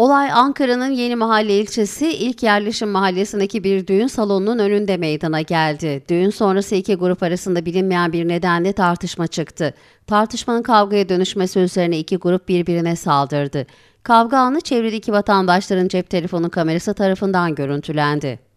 Olay Ankara'nın Yeni Mahalle ilçesi İlk Yerleşim Mahallesi'ndeki bir düğün salonunun önünde meydana geldi. Düğün sonrası iki grup arasında bilinmeyen bir nedenle tartışma çıktı. Tartışmanın kavgaya dönüşmesi üzerine iki grup birbirine saldırdı. Kavga anı çevredeki vatandaşların cep telefonu kamerası tarafından görüntülendi.